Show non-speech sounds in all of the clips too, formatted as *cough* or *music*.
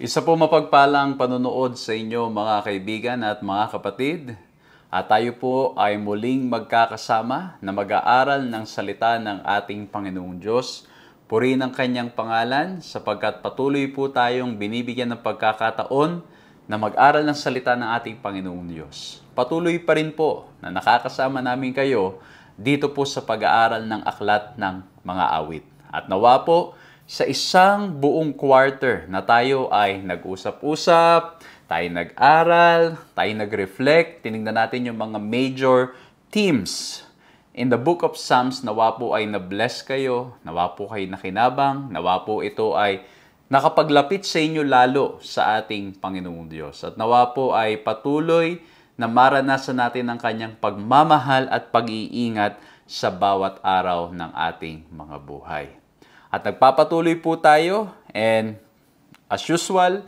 Isa po mapagpalang panonood sa inyo mga kaibigan at mga kapatid. At tayo po ay muling magkakasama na mag-aaral ng salita ng ating Panginoong Diyos. Puri ng kanyang pangalan sapagkat patuloy po tayong binibigyan ng pagkakataon na mag-aral ng salita ng ating Panginoong Diyos. Patuloy pa rin po na nakakasama namin kayo dito po sa pag-aaral ng aklat ng mga awit. At nawa po, sa isang buong quarter na tayo ay nag-usap-usap, tayo nag-aral, tayo nag-reflect, tinignan natin yung mga major themes. In the book of Psalms, nawa po ay na-bless kayo, nawa po kayo nakinabang, nawa po ito ay nakapaglapit sa inyo lalo sa ating Panginoong Diyos. At nawa po ay patuloy na maranasan natin ang kanyang pagmamahal at pag-iingat sa bawat araw ng ating mga buhay. At nagpapatuloy po tayo and as usual,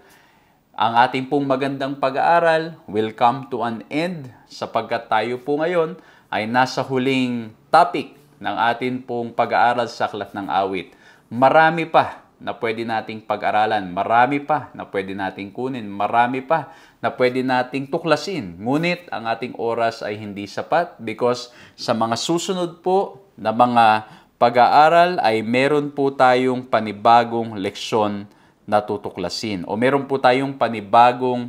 ang ating pong magandang pag-aaral will come to an end sapagkat tayo po ngayon ay nasa huling topic ng ating pong pag-aaral sa Aklat ng Awit. Marami pa na pwede nating pag-aralan, marami pa na pwede nating kunin, marami pa na pwede nating tuklasin. Ngunit ang ating oras ay hindi sapat because sa mga susunod po na mga pag-aaral ay meron po tayong panibagong leksyon na tutuklasin o meron po tayong panibagong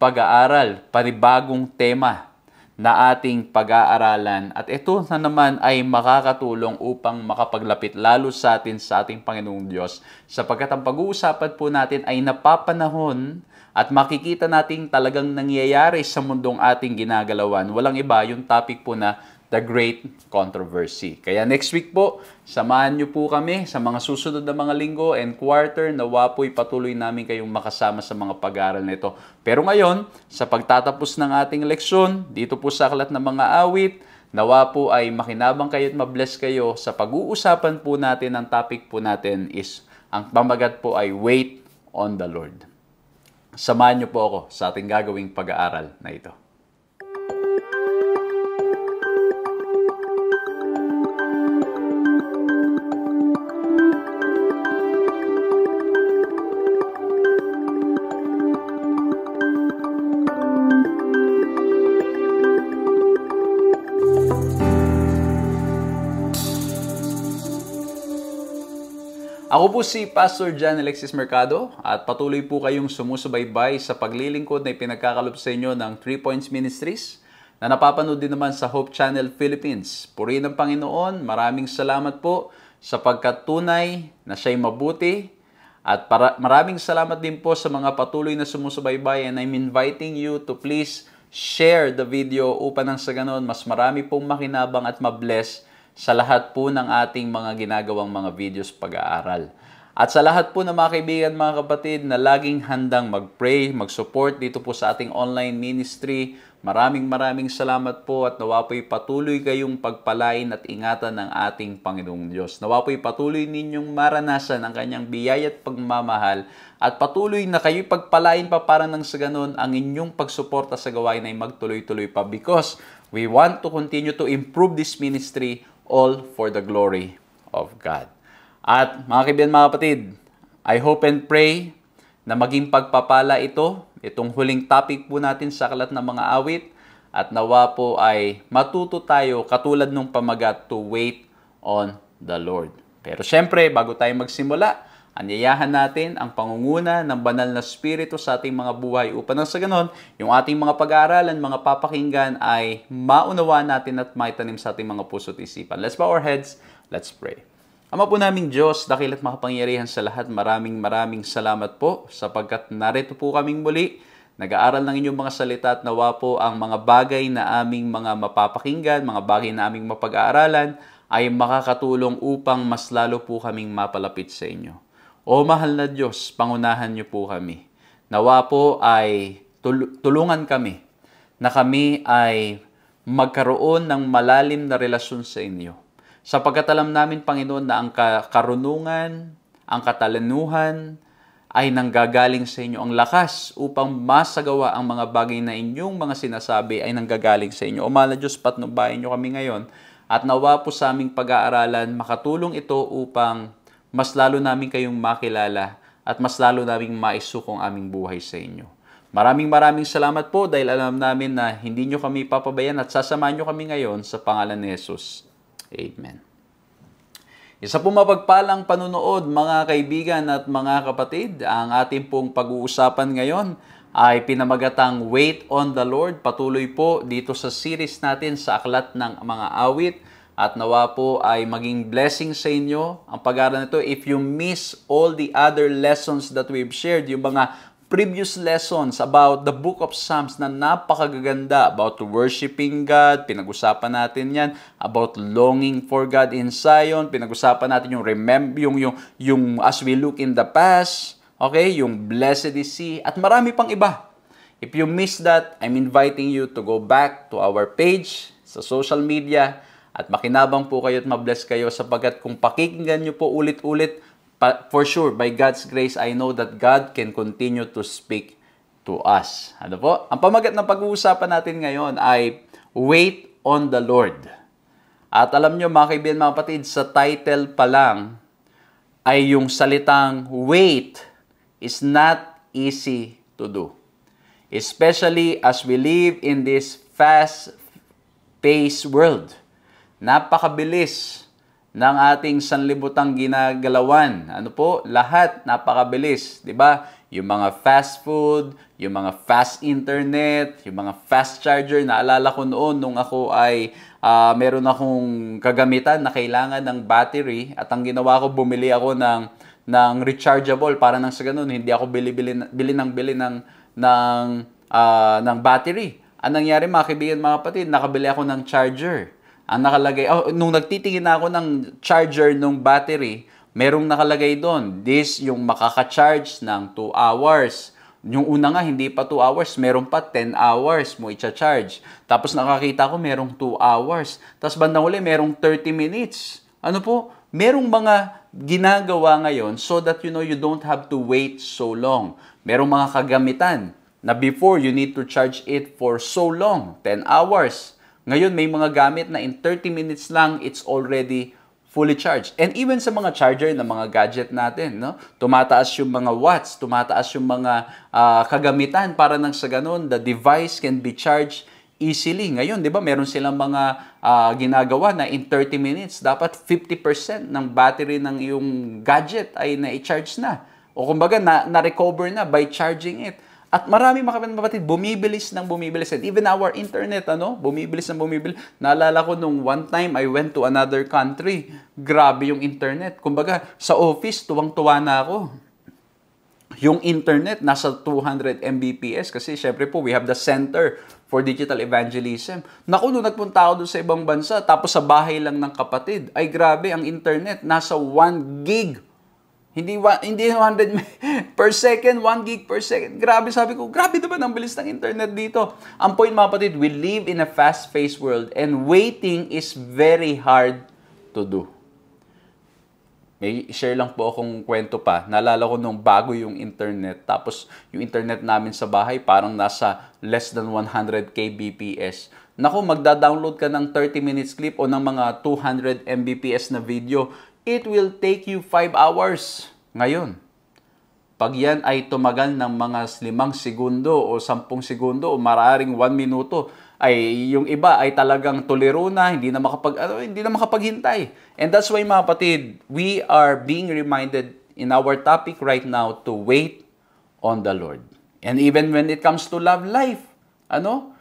pag-aaral, panibagong tema na ating pag-aaralan at ito na naman ay makakatulong upang makapaglapit lalo sa atin sa ating Panginoong Diyos sapagkat ang pag-uusapan po natin ay napapanahon at makikita nating talagang nangyayari sa mundong ating ginagalawan. Walang iba yung topic po na The Great Controversy. Kaya next week po, samahan niyo po kami sa mga susunod na mga linggo and quarter na wapoy patuloy namin kayong makasama sa mga pag-aaral nito. Pero ngayon, sa pagtatapos ng ating leksyon, dito po sa Aklat ng Mga Awit, Nawa po ay makinabang kayo at mabless kayo sa pag-uusapan po natin. Ang topic po natin is, ang pamagat po ay wait on the Lord. Samahan niyo po ako sa ating gagawing pag-aaral na ito. Ako po si Pastor John Alexis Mercado at patuloy po kayong sumusubaybay sa paglilingkod na ipinagkakalop sa inyo ng 3 Points Ministries na napapanood din naman sa Hope Channel Philippines. Puri ng Panginoon, maraming salamat po sa pagkatunay na siya'y mabuti at para, maraming salamat din po sa mga patuloy na sumusubaybay and I'm inviting you to please share the video upang nang sa ganon mas marami pong makinabang at mabless sa lahat po ng ating mga ginagawang mga videos pag-aaral. At sa lahat po ng mga kaibigan, mga kapatid, na laging handang mag-pray, mag-support dito po sa ating online ministry, maraming maraming salamat po at nawa po'y patuloy kayong pagpalain at ingatan ng ating Panginoong Diyos. Nawa po'y patuloy ninyong maranasan ang kanyang biyaya at pagmamahal at patuloy na kayo'y pagpalain pa para nang sa ganun ang inyong pagsuporta sa gawain ay magtuloy-tuloy pa because we want to continue to improve this ministry all for the glory of God. At mga kaibigan, mga kapatid, I hope and pray na maging pagpapala ito, itong huling topic po natin sa kalat ng mga awit, at nawa po ay matuto tayo katulad nung pamagat to wait on the Lord. Pero syempre, bago tayo magsimula, Anyayahan natin ang pangunguna ng banal na spirito sa ating mga buhay upang nang sa ganon, yung ating mga pag-aaralan, mga papakinggan ay maunawa natin at maitanim sa ating mga puso't isipan. Let's bow our heads, let's pray. Ama po naming Diyos, at makapangyarihan sa lahat, maraming maraming salamat po sapagkat narito po kaming muli nag-aaral ng inyong mga salita at nawa po ang mga bagay na aming mga mapapakinggan, mga bagay na aming mapag-aaralan ay makakatulong upang mas lalo po kaming mapalapit sa inyo. O mahal na Diyos, pangunahan niyo po kami. Nawa po ay tulungan kami na kami ay magkaroon ng malalim na relasyon sa inyo. Sapagkat alam namin, Panginoon, na ang karunungan, ang katalanuhan, ay nanggagaling sa inyo ang lakas upang masagawa ang mga bagay na inyong mga sinasabi ay nanggagaling sa inyo. O mala Diyos, patnubayan niyo kami ngayon at nawa po sa aming pag-aaralan, makatulong ito upang mas lalo namin kayong makilala at mas lalo naming maisukong aming buhay sa inyo. Maraming maraming salamat po dahil alam namin na hindi nyo kami papabayan at sasamahan nyo kami ngayon sa pangalan ni Jesus. Amen. Isa po mapagpalang panunood mga kaibigan at mga kapatid, ang ating pong pag-uusapan ngayon ay pinamagatang Wait on the Lord. Patuloy po dito sa series natin sa Aklat ng Mga Awit. At nawa po ay maging blessing sa inyo ang pag-aaral nito. If you miss all the other lessons that we've shared, yung mga previous lessons about the book of Psalms na napakaganda about worshiping God, pinag-usapan natin 'yan, about longing for God in Zion, pinag-usapan natin yung remember yung yung yung as we look in the past, okay, yung blessed is he at marami pang iba. If you miss that, I'm inviting you to go back to our page sa social media at makinabang po kayo at mabless kayo sapagkat kung pakinggan nyo po ulit-ulit, for sure, by God's grace, I know that God can continue to speak to us. Ano po? Ang pamagat ng pag-uusapan natin ngayon ay Wait on the Lord. At alam nyo mga kaibigan, mga kapatid, sa title pa lang ay yung salitang wait is not easy to do. Especially as we live in this fast-paced world. Napakabilis ng ating sanlibutang ginagalawan. Ano po? Lahat napakabilis, 'di ba? Yung mga fast food, yung mga fast internet, yung mga fast charger. Naalala ko noon nung ako ay uh, meron akong kagamitan na kailangan ng battery at ang ginawa ko bumili ako ng ng rechargeable para nang sa ganun hindi ako bili-bili bili ng bili ng ng uh, ng battery. Ang nangyari mga kaibigan, mga kapatid, nakabili ako ng charger ang ah, nakalagay, oh, nung nagtitingin ako ng charger ng battery, merong nakalagay doon, this yung makaka-charge ng 2 hours. Yung una nga, hindi pa 2 hours, meron pa 10 hours mo i-charge. Tapos nakakita ko, merong 2 hours. Tapos bandang uli, merong 30 minutes. Ano po? Merong mga ginagawa ngayon so that you know you don't have to wait so long. Merong mga kagamitan na before you need to charge it for so long, 10 hours. Ngayon, may mga gamit na in 30 minutes lang, it's already fully charged. And even sa mga charger ng mga gadget natin, no? tumataas yung mga watts, tumataas yung mga uh, kagamitan para nang sa ganun, the device can be charged easily. Ngayon, di ba, meron silang mga uh, ginagawa na in 30 minutes, dapat 50% ng battery ng iyong gadget ay na-charge na. O kumbaga, na-recover na by charging it. At marami mga kapatid, bumibilis ng bumibilis. And even our internet, ano, bumibilis ng bumibilis. Naalala ko nung one time, I went to another country. Grabe yung internet. Kumbaga, sa office, tuwang-tuwa na ako. Yung internet, nasa 200 Mbps. Kasi syempre po, we have the Center for Digital Evangelism. Naku, nung nagpunta ako sa ibang bansa, tapos sa bahay lang ng kapatid, ay grabe, ang internet, nasa 1 gig hindi, hindi 100 *laughs* per second, 1 gig per second. Grabe, sabi ko, grabe naman ang bilis ng internet dito. Ang point mga patid, we live in a fast-paced world and waiting is very hard to do. May share lang po akong kwento pa. Nalala ko nung bago yung internet. Tapos yung internet namin sa bahay parang nasa less than 100 kbps. Nako, magda-download ka ng 30 minutes clip o ng mga 200 mbps na video it will take you 5 hours ngayon. Pag yan ay tumagal ng mga 5 segundo o 10 segundo o mararing 1 minuto, ay yung iba ay talagang tolero na, hindi na makapag ano, hindi na makapaghintay. And that's why mga kapatid, we are being reminded in our topic right now to wait on the Lord. And even when it comes to love life, ano?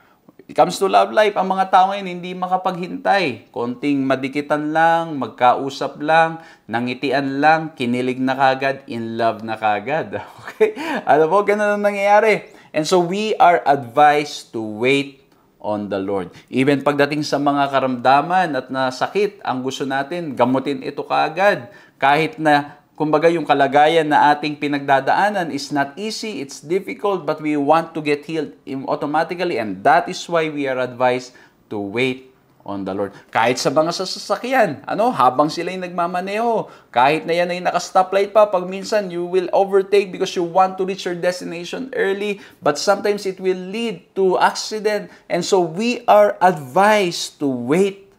It comes to love life, ang mga tao ngayon hindi makapaghintay. Konting madikitan lang, magkausap lang, nangitian lang, kinilig na kagad, in love na kagad. *laughs* Okay? Alam mo, ganun ang nangyayari. And so we are advised to wait on the Lord. Even pagdating sa mga karamdaman at nasakit, ang gusto natin, gamutin ito kagad. Kahit na Kumbaga yung kalagayan na ating pinagdadaanan is not easy, it's difficult, but we want to get healed automatically and that is why we are advised to wait on the Lord. Kahit sa mga sasakyan, ano, habang sila ay nagmamaneho, kahit na yan ay naka-stoplight pa, pag minsan you will overtake because you want to reach your destination early, but sometimes it will lead to accident. And so we are advised to wait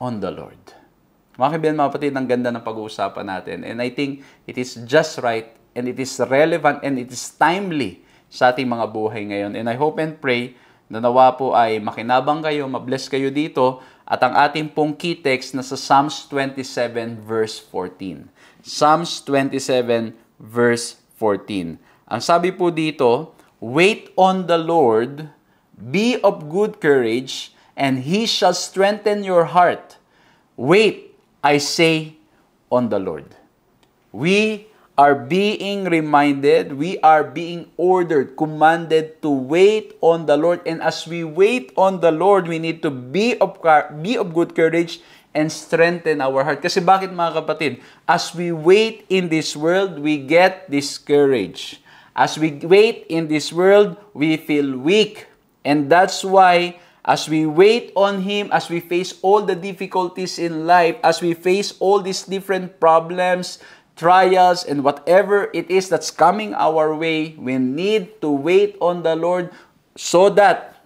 on the Lord. Mga kaibigan, mga kapatid, ang ganda ng pag-uusapan natin. And I think it is just right and it is relevant and it is timely sa ating mga buhay ngayon. And I hope and pray na nawa po ay makinabang kayo, mabless kayo dito at ang ating pong key text na sa Psalms 27 verse 14. Psalms 27 verse 14. Ang sabi po dito, Wait on the Lord, be of good courage, and He shall strengthen your heart. Wait I say on the Lord. We are being reminded, we are being ordered, commanded to wait on the Lord. And as we wait on the Lord, we need to be of, be of good courage and strengthen our heart. Kasi bakit mga kapatid? As we wait in this world, we get discouraged. As we wait in this world, we feel weak. And that's why as we wait on Him, as we face all the difficulties in life, as we face all these different problems, trials, and whatever it is that's coming our way, we need to wait on the Lord so that,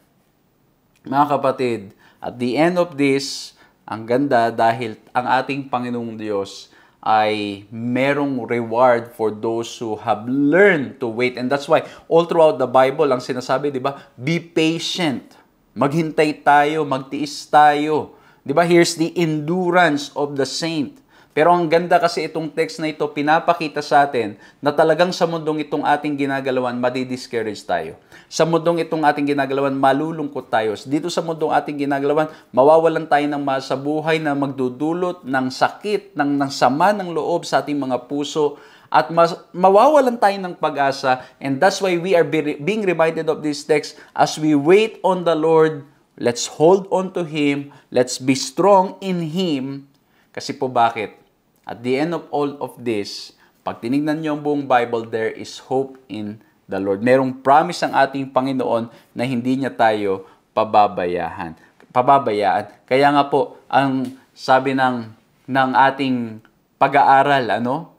mga kapatid, at the end of this, ang ganda dahil ang ating Panginoong Diyos ay merong reward for those who have learned to wait. And that's why all throughout the Bible, ang sinasabi, di ba, be patient Maghintay tayo, magtiis tayo. 'Di ba? Here's the endurance of the saint. Pero ang ganda kasi itong text na ito, pinapakita sa atin na talagang sa mundong itong ating ginagalawan, madi-discourage tayo. Sa mundong itong ating ginagalawan, malulungkot tayo. Dito sa mundong ating ginagalawan, mawawalan tayo ng masabuhay na magdudulot ng sakit, ng, ng sama ng loob sa ating mga puso at mas, mawawalan tayo ng pag-asa and that's why we are being reminded of this text as we wait on the Lord let's hold on to Him let's be strong in Him kasi po bakit at the end of all of this pag tinignan niyo ang buong Bible there is hope in the Lord merong promise ang ating Panginoon na hindi niya tayo pababayahan pababayaan kaya nga po ang sabi ng ng ating pag-aaral ano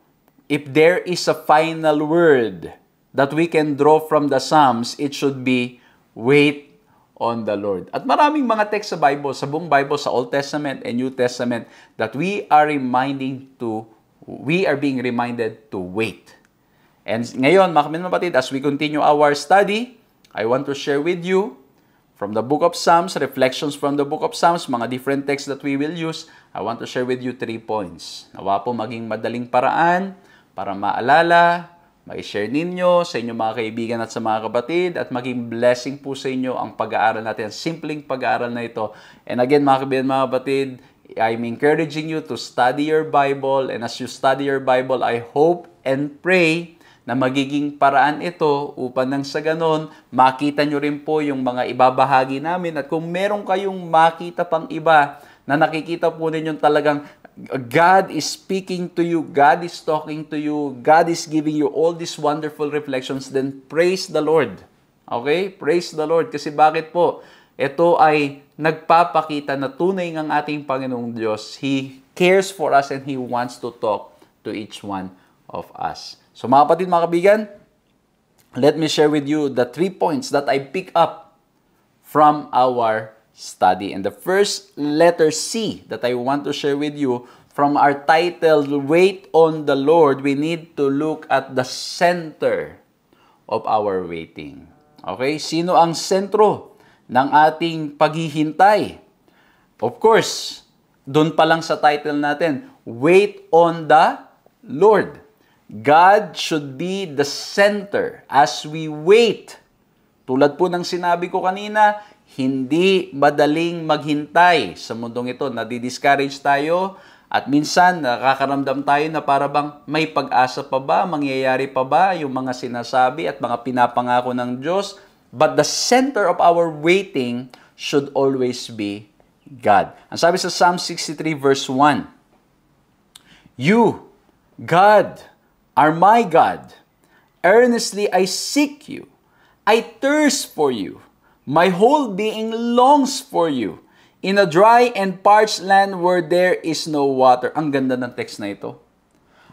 if there is a final word that we can draw from the Psalms, it should be, wait on the Lord. At maraming mga text sa Bible, sa buong Bible, sa Old Testament and New Testament, that we are reminding to, we are being reminded to wait. And ngayon, mga kapatid, as we continue our study, I want to share with you from the book of Psalms, reflections from the book of Psalms, mga different texts that we will use, I want to share with you three points. Nawa po maging madaling paraan para maalala, ma-share ninyo sa inyong mga kaibigan at sa mga kabatid at maging blessing po sa inyo ang pag-aaral natin, ang simpleng pag-aaral na ito. And again, mga kaibigan, mga kabatid, I'm encouraging you to study your Bible and as you study your Bible, I hope and pray na magiging paraan ito upang nang sa ganon, makita nyo rin po yung mga ibabahagi namin at kung meron kayong makita pang iba na nakikita po ninyong talagang God is speaking to you, God is talking to you, God is giving you all these wonderful reflections, then praise the Lord. Okay? Praise the Lord. Kasi bakit po? Ito ay nagpapakita na tunay ng ating Panginoong Diyos. He cares for us and He wants to talk to each one of us. So mga kapatid, mga kabigan, let me share with you the three points that I pick up from our study. And the first letter C that I want to share with you from our title, Wait on the Lord, we need to look at the center of our waiting. Okay? Sino ang sentro ng ating paghihintay? Of course, doon pa lang sa title natin, Wait on the Lord. God should be the center as we wait. Tulad po ng sinabi ko kanina, hindi madaling maghintay sa mundong ito. Nadi-discourage tayo at minsan nakakaramdam tayo na para bang may pag-asa pa ba, mangyayari pa ba yung mga sinasabi at mga pinapangako ng Diyos. But the center of our waiting should always be God. Ang sabi sa Psalm 63 verse 1, You, God, are my God. Earnestly I seek you. I thirst for you. My whole being longs for you in a dry and parched land where there is no water. Ang ganda ng text na ito.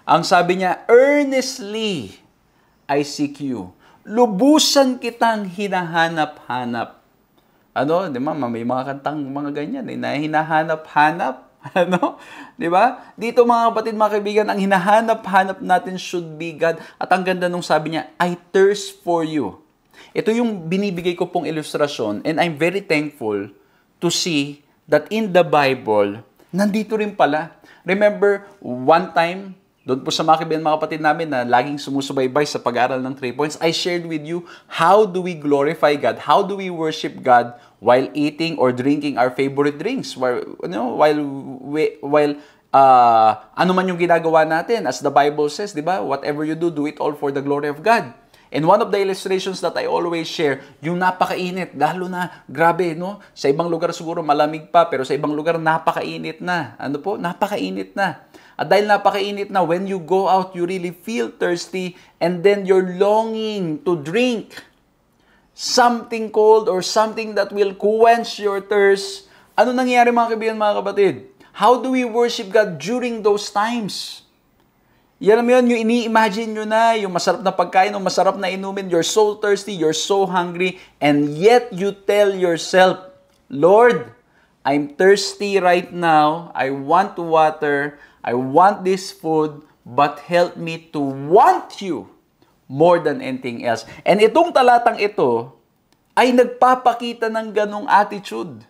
Ang sabi niya, earnestly I seek you. Lubusan kitang hinahanap-hanap. Ano, di ba? May mga kantang mga ganyan eh, na hinahanap-hanap. *laughs* Ano? Di ba? Dito mga kapatid, mga kaibigan, ang hinahanap-hanap natin should be God. At ang ganda nung sabi niya, I thirst for you. Ito yung binibigay ko pong ilustrasyon and I'm very thankful to see that in the Bible, nandito rin pala. Remember, one time, doon po sa mga kaibigan, mga kapatid namin na laging sumusubaybay sa pag-aaral ng 3 points, I shared with you how do we glorify God? How do we worship God while eating or drinking our favorite drinks? While, you know, while, we, while uh, ano man yung ginagawa natin, as the Bible says, di ba? Whatever you do, do it all for the glory of God. And one of the illustrations that I always share, yung napakainit, lalo na, grabe, no? Sa ibang lugar siguro malamig pa, pero sa ibang lugar napakainit na. Ano po? Napakainit na. At dahil napakainit na, when you go out, you really feel thirsty and then you're longing to drink something cold or something that will quench your thirst. Ano nangyayari mga kaibigan, mga kapatid? How do we worship God during those times? Yan alam yun, yung ini-imagine nyo na, yung masarap na pagkain yung masarap na inumin, you're so thirsty, you're so hungry, and yet you tell yourself, Lord, I'm thirsty right now, I want water, I want this food, but help me to want you more than anything else. And itong talatang ito ay nagpapakita ng ganong attitude.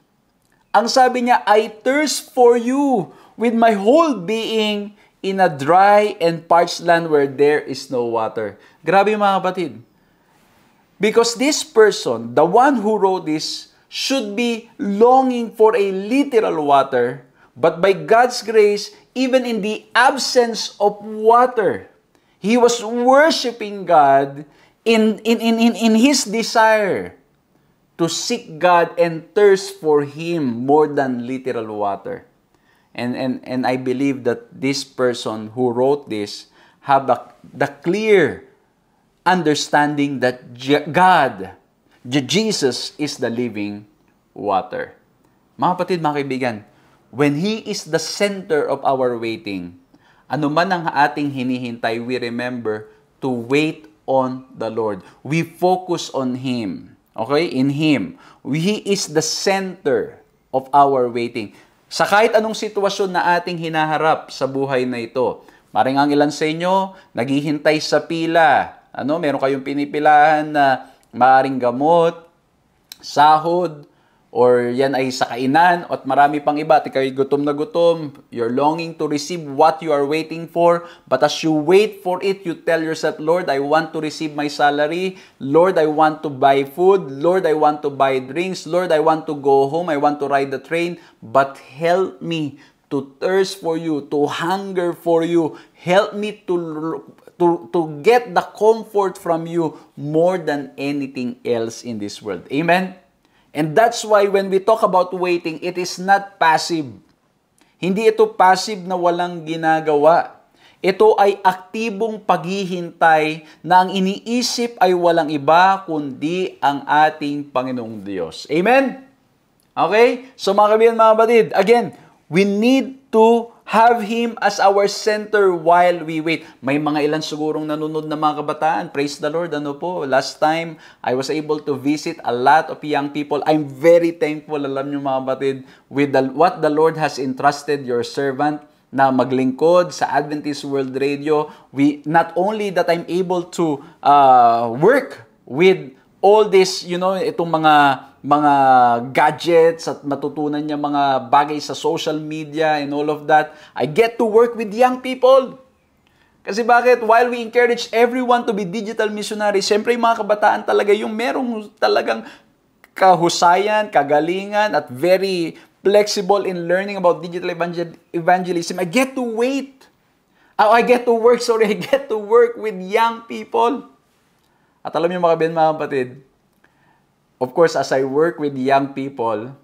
Ang sabi niya, I thirst for you with my whole being, in a dry and parched land where there is no water. Grabe mga kapatid. Because this person, the one who wrote this, should be longing for a literal water, but by God's grace, even in the absence of water, he was worshiping God in, in, in, in, in his desire to seek God and thirst for Him more than literal water. And, and, and I believe that this person who wrote this have a, the clear understanding that God, Je- Jesus is the living water. Mga kapatid, mga kaibigan, when He is the center of our waiting, ano man ang ating hinihintay, we remember to wait on the Lord. We focus on Him. Okay? In Him. He is the center of our waiting. Sa kahit anong sitwasyon na ating hinaharap sa buhay na ito, maring ang ilan sa inyo naghihintay sa pila. Ano, meron kayong pinipilahan na maaring gamot, sahod, or yan ay sa kainan at marami pang iba. At kayo gutom na gutom, you're longing to receive what you are waiting for. But as you wait for it, you tell yourself, Lord, I want to receive my salary. Lord, I want to buy food. Lord, I want to buy drinks. Lord, I want to go home. I want to ride the train. But help me to thirst for you, to hunger for you. Help me to to, to get the comfort from you more than anything else in this world. Amen? And that's why when we talk about waiting, it is not passive. Hindi ito passive na walang ginagawa. Ito ay aktibong paghihintay na ang iniisip ay walang iba kundi ang ating Panginoong Diyos. Amen? Okay? So mga kabihan, mga batid, again, We need to have Him as our center while we wait. May mga ilan sigurong nanonood na mga kabataan. Praise the Lord. Ano po, last time, I was able to visit a lot of young people. I'm very thankful, alam niyo mga batid, with the, what the Lord has entrusted your servant na maglingkod sa Adventist World Radio. We, not only that I'm able to uh, work with all this, you know, itong mga mga gadgets at matutunan niya mga bagay sa social media and all of that, I get to work with young people. Kasi bakit? While we encourage everyone to be digital missionary, siyempre yung mga kabataan talaga yung merong talagang kahusayan, kagalingan, at very flexible in learning about digital evangel- evangelism. I get to wait. Oh, I get to work, *laughs* sorry, I get to work with young people. At alam niyo mga kabayan, mga kapatid, of course, as I work with young people,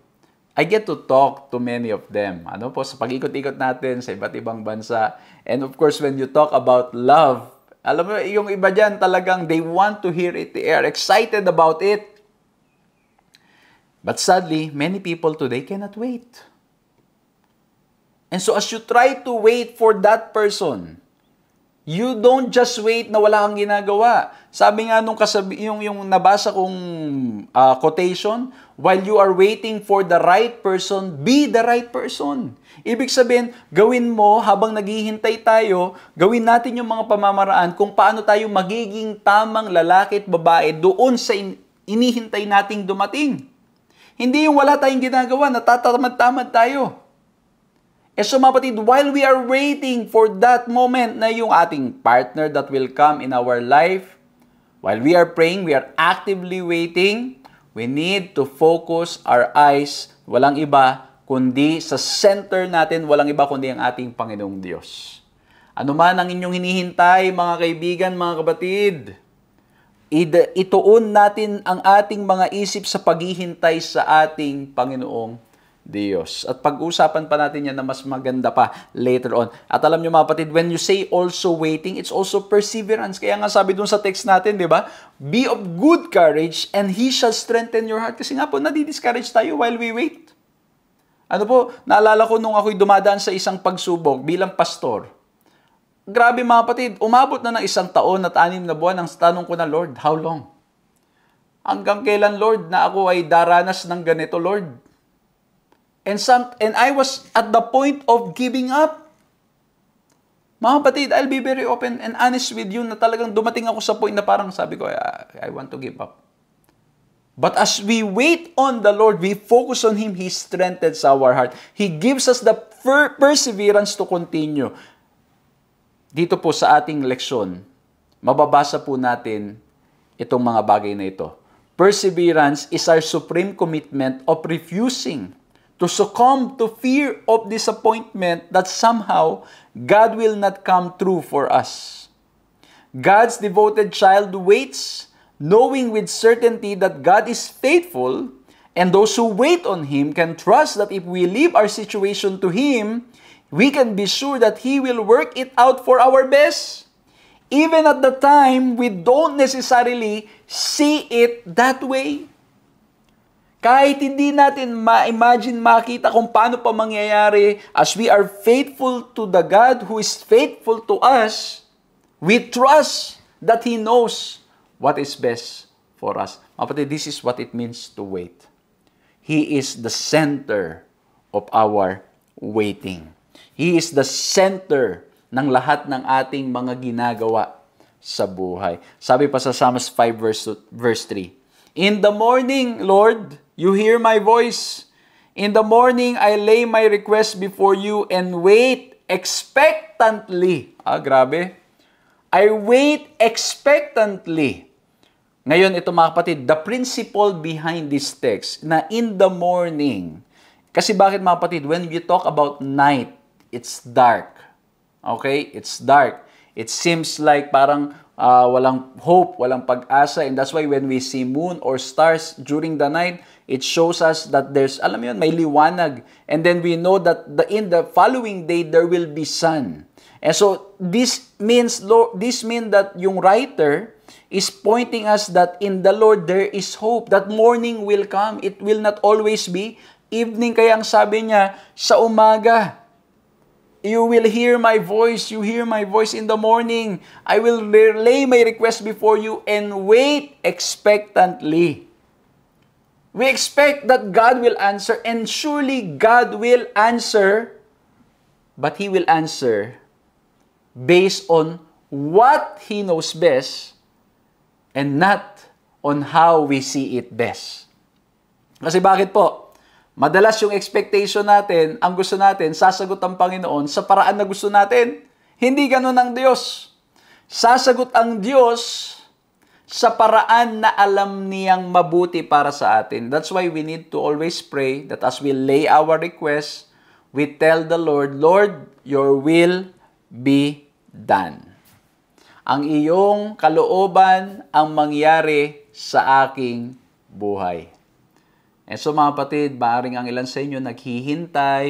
I get to talk to many of them. Ano po, sa pag-ikot-ikot natin sa iba't ibang bansa. And of course, when you talk about love, alam mo, yung iba dyan talagang they want to hear it. They are excited about it. But sadly, many people today cannot wait. And so as you try to wait for that person, You don't just wait na wala kang ginagawa. Sabi nga nung kasabi, yung, yung nabasa kong uh, quotation, while you are waiting for the right person, be the right person. Ibig sabihin, gawin mo habang naghihintay tayo, gawin natin yung mga pamamaraan kung paano tayo magiging tamang lalaki at babae doon sa in- inihintay nating dumating. Hindi yung wala tayong ginagawa, natatamad-tamad tayo. Eh so while we are waiting for that moment na yung ating partner that will come in our life, while we are praying, we are actively waiting, we need to focus our eyes, walang iba, kundi sa center natin, walang iba kundi ang ating Panginoong Diyos. Ano man ang inyong hinihintay, mga kaibigan, mga kapatid, ituon natin ang ating mga isip sa paghihintay sa ating Panginoong Diyos. At pag-usapan pa natin yan na mas maganda pa later on. At alam nyo mga kapatid, when you say also waiting, it's also perseverance. Kaya nga sabi dun sa text natin, di ba? Be of good courage and He shall strengthen your heart. Kasi nga po, nadidiscourage tayo while we wait. Ano po, naalala ko nung ako'y dumadaan sa isang pagsubok bilang pastor. Grabe mga kapatid, umabot na ng isang taon at anim na buwan ang tanong ko na, Lord, how long? Hanggang kailan, Lord, na ako ay daranas ng ganito, Lord? And, some, and I was at the point of giving up. Mga kapatid, I'll be very open and honest with you na talagang dumating ako sa point na parang sabi ko, I, I want to give up. But as we wait on the Lord, we focus on Him, He strengthens our heart. He gives us the per- perseverance to continue. Dito po sa ating leksyon, mababasa po natin itong mga bagay na ito. Perseverance is our supreme commitment of refusing to succumb to fear of disappointment that somehow God will not come true for us. God's devoted child waits, knowing with certainty that God is faithful, and those who wait on Him can trust that if we leave our situation to Him, we can be sure that He will work it out for our best. Even at the time, we don't necessarily see it that way. Kahit hindi natin ma-imagine, makita kung paano pa mangyayari, as we are faithful to the God who is faithful to us, we trust that He knows what is best for us. Mapatid, this is what it means to wait. He is the center of our waiting. He is the center ng lahat ng ating mga ginagawa sa buhay. Sabi pa sa Psalms 5 verse, verse 3, In the morning, Lord, You hear my voice? In the morning, I lay my request before you and wait expectantly. Ah, grabe. I wait expectantly. Ngayon, ito mga kapatid, the principle behind this text na in the morning. Kasi bakit mga kapatid, when you talk about night, it's dark. Okay? It's dark. It seems like parang uh, walang hope, walang pag-asa. And that's why when we see moon or stars during the night, It shows us that there's, alam yun, may liwanag. And then we know that the, in the following day, there will be sun. And so, this means, this means that yung writer is pointing us that in the Lord there is hope. That morning will come. It will not always be evening. Kaya ang sabi niya, sa umaga, You will hear my voice. You hear my voice in the morning. I will lay my request before you and wait expectantly. We expect that God will answer, and surely God will answer, but He will answer based on what He knows best and not on how we see it best. Kasi bakit po? Madalas yung expectation natin, ang gusto natin, sasagot ang Panginoon sa paraan na gusto natin. Hindi ganun ang Diyos. Sasagot ang Diyos sa paraan na alam niyang mabuti para sa atin. That's why we need to always pray that as we lay our request, we tell the Lord, Lord, your will be done. Ang iyong kalooban ang mangyari sa aking buhay. And so mga kapatid, maaaring ang ilan sa inyo naghihintay,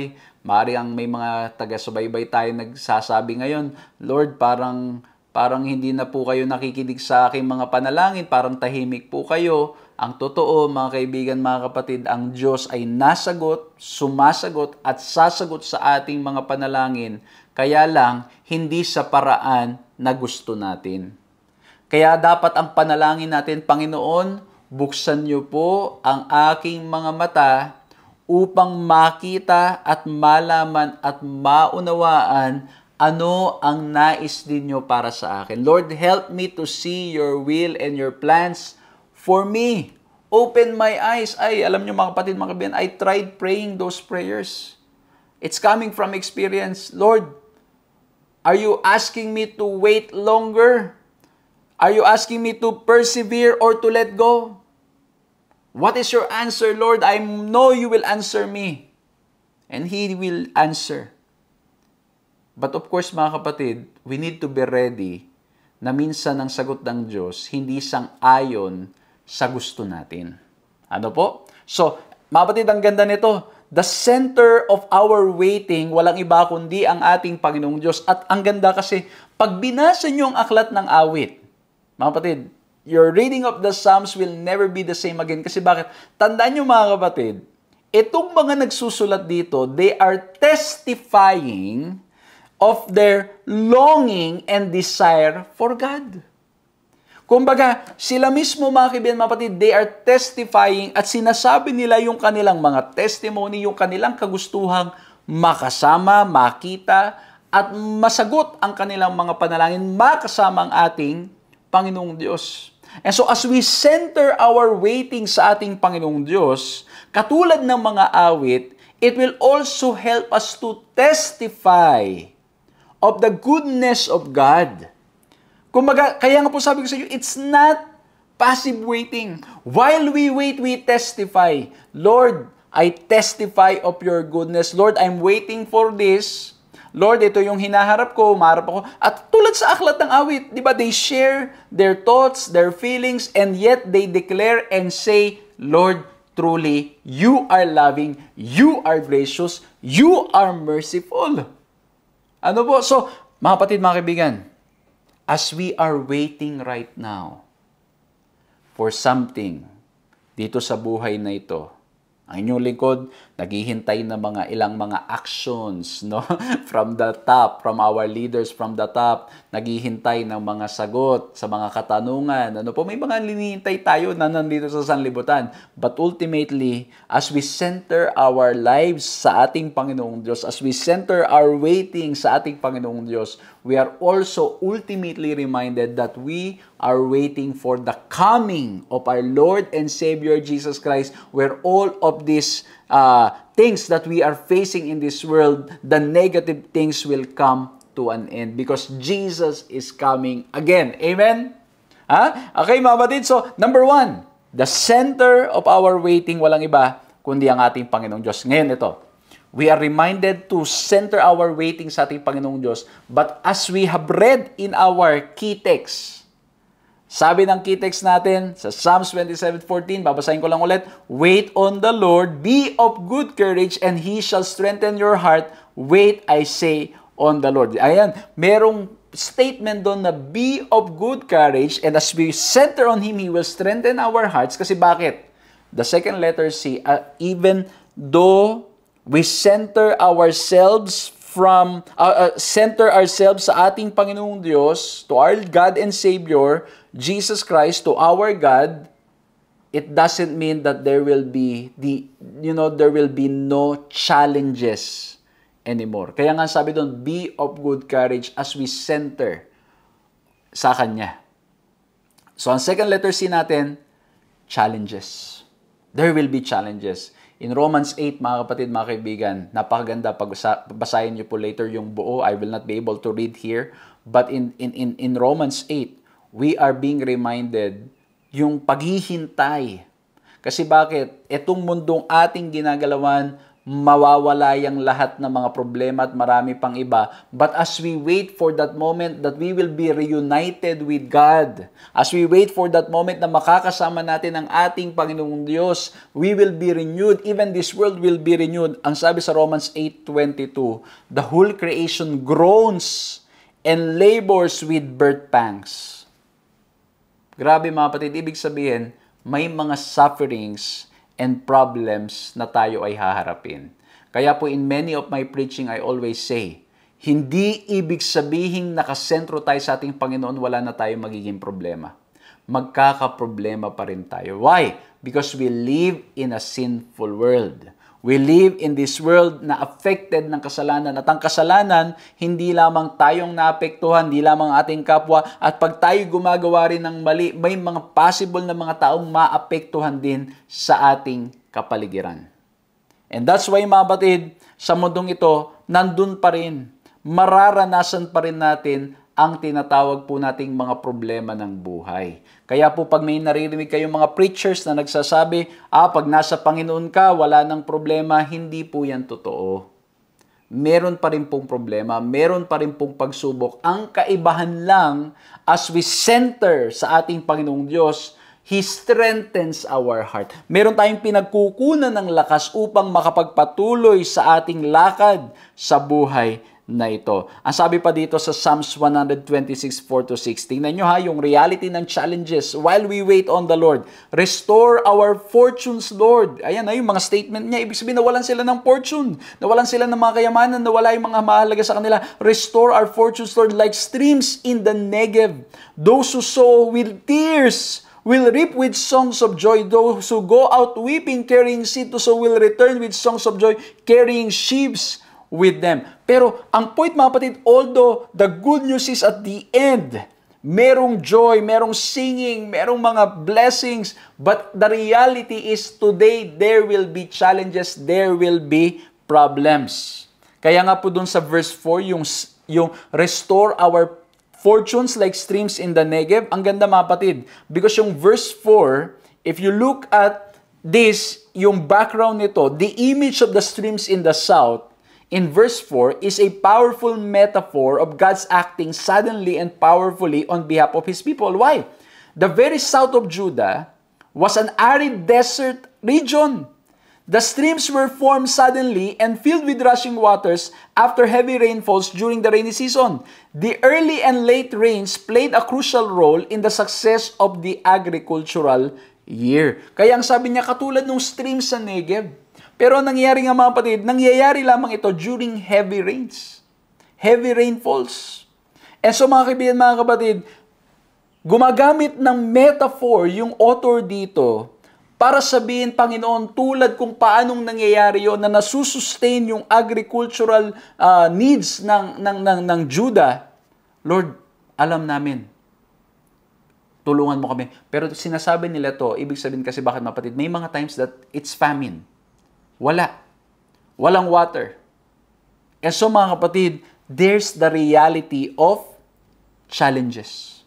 maaaring ang may mga taga-subaybay tayo nagsasabi ngayon, Lord, parang Parang hindi na po kayo nakikinig sa aking mga panalangin, parang tahimik po kayo. Ang totoo, mga kaibigan, mga kapatid, ang Diyos ay nasagot, sumasagot at sasagot sa ating mga panalangin, kaya lang hindi sa paraan na gusto natin. Kaya dapat ang panalangin natin, Panginoon, buksan niyo po ang aking mga mata upang makita at malaman at maunawaan ano ang nais ninyo para sa akin. Lord, help me to see your will and your plans for me. Open my eyes. Ay, alam nyo mga kapatid, mga kabiyan, I tried praying those prayers. It's coming from experience. Lord, are you asking me to wait longer? Are you asking me to persevere or to let go? What is your answer, Lord? I know you will answer me. And He will answer. But of course, mga kapatid, we need to be ready na minsan ang sagot ng Diyos hindi sang ayon sa gusto natin. Ano po? So, mga kapatid, ang ganda nito. The center of our waiting, walang iba kundi ang ating Panginoong Diyos. At ang ganda kasi, pag binasa niyo ang aklat ng awit, mga kapatid, your reading of the Psalms will never be the same again. Kasi bakit? Tandaan niyo mga kapatid, itong mga nagsusulat dito, they are testifying of their longing and desire for God. Kumbaga, sila mismo mga kaibigan, mapatid, they are testifying at sinasabi nila yung kanilang mga testimony, yung kanilang kagustuhang makasama, makita, at masagot ang kanilang mga panalangin makasama ang ating Panginoong Diyos. And so as we center our waiting sa ating Panginoong Diyos, katulad ng mga awit, it will also help us to testify of the goodness of God. Kumaga, kaya nga po sabi ko sa inyo, it's not passive waiting. While we wait, we testify. Lord, I testify of your goodness. Lord, I'm waiting for this. Lord, ito yung hinaharap ko, maharap ako. At tulad sa aklat ng awit, di ba, they share their thoughts, their feelings, and yet they declare and say, Lord, truly, you are loving, you are gracious, you are merciful. Ano po? So, mga kapatid, mga kaibigan, as we are waiting right now for something dito sa buhay na ito, ang inyong lingkod, naghihintay ng mga ilang mga actions no *laughs* from the top from our leaders from the top naghihintay ng mga sagot sa mga katanungan ano po may mga linihintay tayo na nandito sa sanlibutan but ultimately as we center our lives sa ating Panginoong Diyos as we center our waiting sa ating Panginoong Diyos we are also ultimately reminded that we are waiting for the coming of our Lord and Savior Jesus Christ where all of this uh, things that we are facing in this world, the negative things will come to an end because Jesus is coming again. Amen? Ha? Okay, mga batid. So, number one, the center of our waiting, walang iba, kundi ang ating Panginoong Diyos. Ngayon, ito, we are reminded to center our waiting sa ating Panginoong Diyos. But as we have read in our key text, sabi ng key text natin sa Psalms 27.14, babasahin ko lang ulit, Wait on the Lord, be of good courage, and He shall strengthen your heart. Wait, I say, on the Lord. Ayan, merong statement doon na be of good courage and as we center on Him, He will strengthen our hearts. Kasi bakit? The second letter C, uh, even though we center ourselves from uh, uh, center ourselves sa ating Panginoong Diyos, to our God and Savior, Jesus Christ, to our God, it doesn't mean that there will be the you know there will be no challenges anymore. Kaya nga sabi doon, be of good courage as we center sa kanya. So ang second letter C natin, challenges. There will be challenges. In Romans 8, mga kapatid, mga kaibigan, napakaganda. Pag basahin niyo po later yung buo, I will not be able to read here. But in, in, in, in Romans 8, we are being reminded yung paghihintay. Kasi bakit? Itong mundong ating ginagalawan, mawawala yung lahat ng mga problema at marami pang iba. But as we wait for that moment that we will be reunited with God, as we wait for that moment na makakasama natin ang ating Panginoong Diyos, we will be renewed. Even this world will be renewed. Ang sabi sa Romans 8.22, The whole creation groans and labors with birth pangs. Grabe mga patid, ibig sabihin, may mga sufferings and problems na tayo ay haharapin. Kaya po in many of my preaching, I always say, hindi ibig sabihin nakasentro tayo sa ating Panginoon, wala na tayong magiging problema. Magkakaproblema pa rin tayo. Why? Because we live in a sinful world. We live in this world na affected ng kasalanan. At ang kasalanan, hindi lamang tayong naapektuhan, hindi lamang ating kapwa. At pag tayo gumagawa rin ng mali, may mga possible na mga taong maapektuhan din sa ating kapaligiran. And that's why mga batid, sa mundong ito, nandun pa rin, mararanasan pa rin natin ang tinatawag po nating mga problema ng buhay. Kaya po pag may naririnig kayong mga preachers na nagsasabi, ah, pag nasa Panginoon ka, wala nang problema, hindi po yan totoo. Meron pa rin pong problema, meron pa rin pong pagsubok. Ang kaibahan lang, as we center sa ating Panginoong Diyos, He strengthens our heart. Meron tayong pinagkukunan ng lakas upang makapagpatuloy sa ating lakad sa buhay na ito. Ang sabi pa dito sa Psalms 1264 4-6, tingnan nyo ha yung reality ng challenges while we wait on the Lord. Restore our fortunes, Lord. Ayan na yung mga statement niya. Ibig sabihin, nawalan sila ng fortune. Nawalan sila ng mga kayamanan. Nawala yung mga mahalaga sa kanila. Restore our fortunes, Lord, like streams in the Negev. Those who sow with tears will reap with songs of joy. Those who go out weeping, carrying seed to will return with songs of joy, carrying sheaves with them. Pero ang point mga kapatid, although the good news is at the end, merong joy, merong singing, merong mga blessings, but the reality is today there will be challenges, there will be problems. Kaya nga po dun sa verse 4, yung, yung restore our fortunes like streams in the Negev, ang ganda mga kapatid. Because yung verse 4, if you look at this, yung background nito, the image of the streams in the south, in verse 4 is a powerful metaphor of God's acting suddenly and powerfully on behalf of His people. Why? The very south of Judah was an arid desert region. The streams were formed suddenly and filled with rushing waters after heavy rainfalls during the rainy season. The early and late rains played a crucial role in the success of the agricultural year. Kaya ang sabi niya, katulad ng streams sa Negev, pero ang nangyayari nga mga patid, nangyayari lamang ito during heavy rains. Heavy rainfalls. And so mga kaibigan, mga kapatid, gumagamit ng metaphor yung author dito para sabihin, Panginoon, tulad kung paanong nangyayari yon na nasusustain yung agricultural uh, needs ng, ng, ng, ng Juda, Lord, alam namin, tulungan mo kami. Pero sinasabi nila to, ibig sabihin kasi bakit mapatid, may mga times that it's famine. Wala. Walang water. And so mga kapatid, there's the reality of challenges.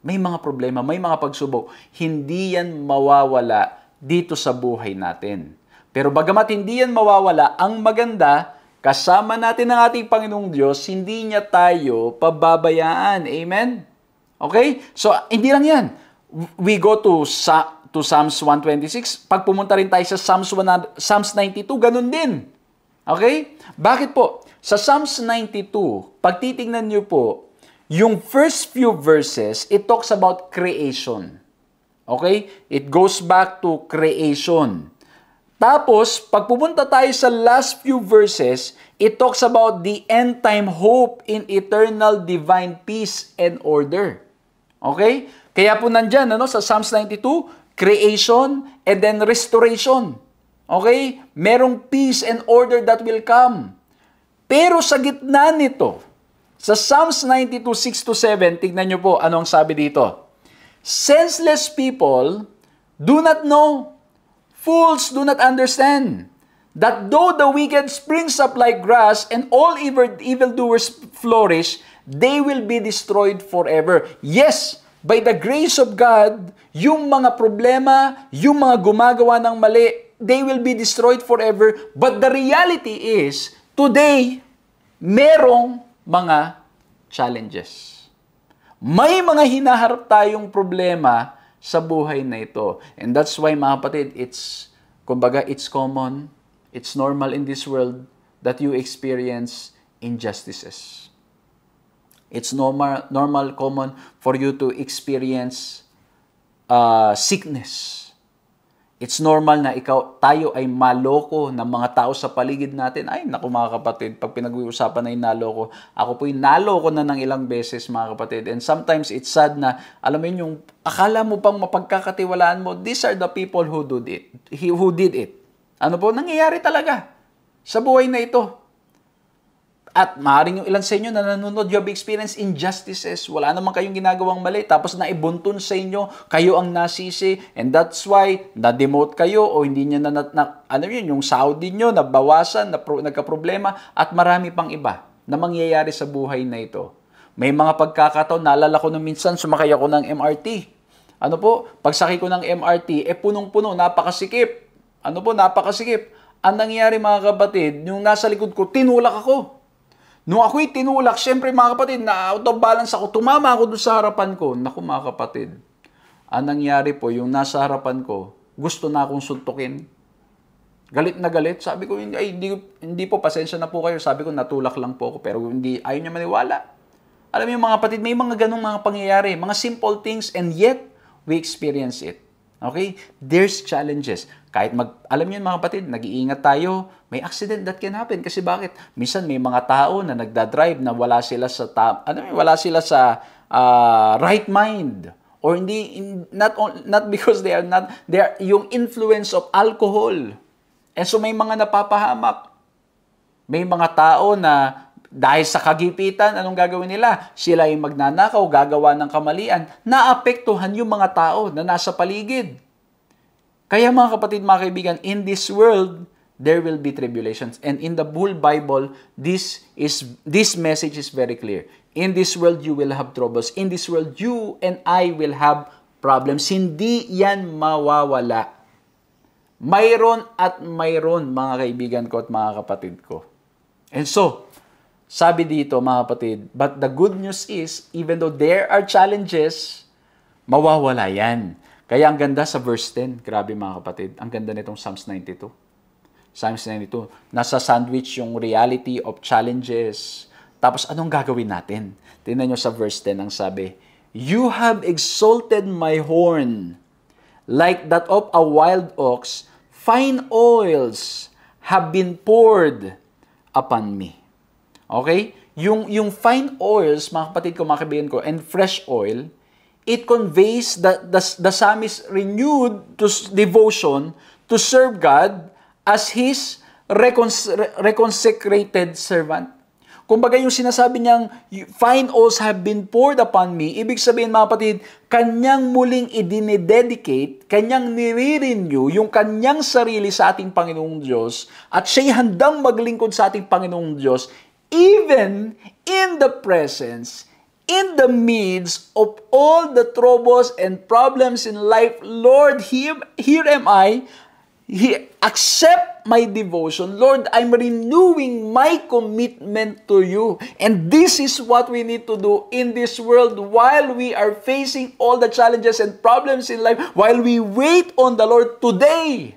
May mga problema, may mga pagsubok. Hindi yan mawawala dito sa buhay natin. Pero bagamat hindi yan mawawala, ang maganda, kasama natin ang ating Panginoong Diyos, hindi niya tayo pababayaan. Amen? Okay? So, hindi lang yan. We go to sa to Psalms 126. Pag pumunta rin tayo sa Psalms, 100, Psalms 92, ganun din. Okay? Bakit po? Sa Psalms 92, pag titingnan nyo po, yung first few verses, it talks about creation. Okay? It goes back to creation. Tapos, pag pumunta tayo sa last few verses, it talks about the end time hope in eternal divine peace and order. Okay? Kaya po nandyan, ano, sa Psalms 92, creation, and then restoration. Okay? Merong peace and order that will come. Pero sa gitna nito, sa Psalms 92:6 to 7, tignan niyo po ano ang sabi dito. Senseless people do not know, fools do not understand, that though the wicked springs up like grass and all evil, doers flourish, they will be destroyed forever. Yes, by the grace of God, yung mga problema, yung mga gumagawa ng mali, they will be destroyed forever. But the reality is, today, merong mga challenges. May mga hinaharap tayong problema sa buhay na ito. And that's why, mga kapatid, it's, kumbaga, it's common, it's normal in this world that you experience injustices. It's normal, normal common for you to experience uh, sickness. It's normal na ikaw, tayo ay maloko ng mga tao sa paligid natin. Ay, naku mga kapatid, pag pinag-uusapan na yung naloko, ako po po'y naloko na ng ilang beses mga kapatid. And sometimes it's sad na, alam mo yun, yung akala mo pang mapagkakatiwalaan mo, these are the people who did it. Who did it. Ano po, nangyayari talaga sa buhay na ito. At maaaring yung ilan sa inyo na nanonood, you have experienced injustices. Wala naman kayong ginagawang mali. Tapos naibuntun sa inyo, kayo ang nasisi. And that's why na-demote kayo o hindi nyo na, na, na ano yun, yung Saudi nyo, nabawasan, na, pro, nagka-problema. At marami pang iba na mangyayari sa buhay na ito. May mga pagkakataon, naalala ko nung minsan, sumakay ako ng MRT. Ano po, pagsakay ko ng MRT, eh punong-puno, napakasikip. Ano po, napakasikip. Ang nangyayari mga kapatid, yung nasa likod ko, tinulak ako. Nung ako'y tinulak, syempre mga kapatid, na out of balance ako, tumama ako doon sa harapan ko. Naku mga kapatid, ang nangyari po, yung nasa harapan ko, gusto na akong suntukin. Galit na galit. Sabi ko, ay, hindi, hindi po, pasensya na po kayo. Sabi ko, natulak lang po ako. Pero hindi, ayaw niya maniwala. Alam niyo mga kapatid, may mga ganong mga pangyayari. Mga simple things and yet, we experience it. Okay? There's challenges. Kahit mag, alam niyo mga kapatid, nag-iingat tayo, may accident that can happen. Kasi bakit? Minsan may mga tao na nagda-drive na wala sila sa, ta- ano, wala sila sa uh, right mind or hindi in, not not because they are not they are yung influence of alcohol. And eh, so may mga napapahamak. May mga tao na dahil sa kagipitan, anong gagawin nila? Sila ay magnanakaw, gagawa ng kamalian, naapektuhan yung mga tao na nasa paligid. Kaya mga kapatid, mga kaibigan, in this world, there will be tribulations. And in the whole Bible, this, is, this message is very clear. In this world, you will have troubles. In this world, you and I will have problems. Hindi yan mawawala. Mayroon at mayroon, mga kaibigan ko at mga kapatid ko. And so, sabi dito, mga kapatid, but the good news is, even though there are challenges, mawawala yan. Kaya ang ganda sa verse 10, grabe mga kapatid, ang ganda nitong Psalms 92. Psalms 92, nasa sandwich yung reality of challenges. Tapos anong gagawin natin? Tingnan nyo sa verse 10 ang sabi, You have exalted my horn like that of a wild ox. Fine oils have been poured upon me. Okay? Yung, yung fine oils, mga kapatid ko, mga kaibigan ko, and fresh oil, it conveys that the, the psalmist renewed to devotion to serve God as His reconsecrated servant. Kumbaga yung sinasabi niyang, fine oils have been poured upon me, ibig sabihin mga kapatid, kanyang muling idinededicate, kanyang nire-renew yung kanyang sarili sa ating Panginoong Diyos at siya'y handang maglingkod sa ating Panginoong Diyos even in the presence, in the midst of all the troubles and problems in life, Lord, here, here am I. He, accept my devotion. Lord, I'm renewing my commitment to you. And this is what we need to do in this world while we are facing all the challenges and problems in life, while we wait on the Lord today.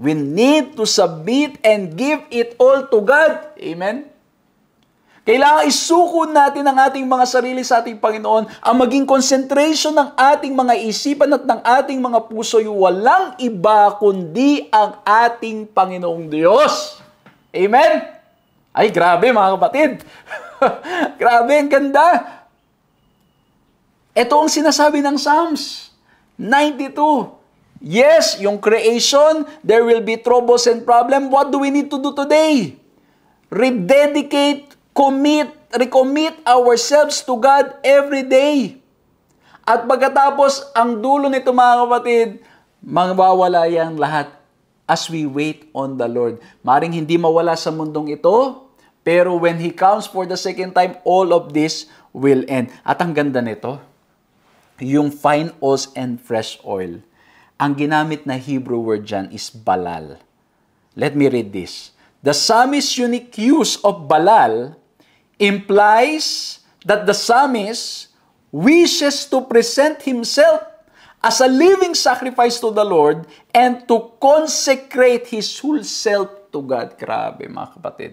We need to submit and give it all to God. Amen. Kailangan isuko natin ang ating mga sarili sa ating Panginoon. Ang maging concentration ng ating mga isipan at ng ating mga puso ay walang iba kundi ang ating Panginoong Diyos. Amen? Ay, grabe mga kapatid. *laughs* grabe, ang ganda. Ito ang sinasabi ng Psalms 92. Yes, yung creation, there will be troubles and problems. What do we need to do today? Rededicate commit, recommit ourselves to God every day. At pagkatapos, ang dulo nito mga kapatid, mawawala yan lahat as we wait on the Lord. Maring hindi mawala sa mundong ito, pero when He comes for the second time, all of this will end. At ang ganda nito, yung fine oils and fresh oil. Ang ginamit na Hebrew word dyan is balal. Let me read this. The psalmist's unique use of balal implies that the psalmist wishes to present himself as a living sacrifice to the Lord and to consecrate his whole self to God. Grabe, mga kapatid.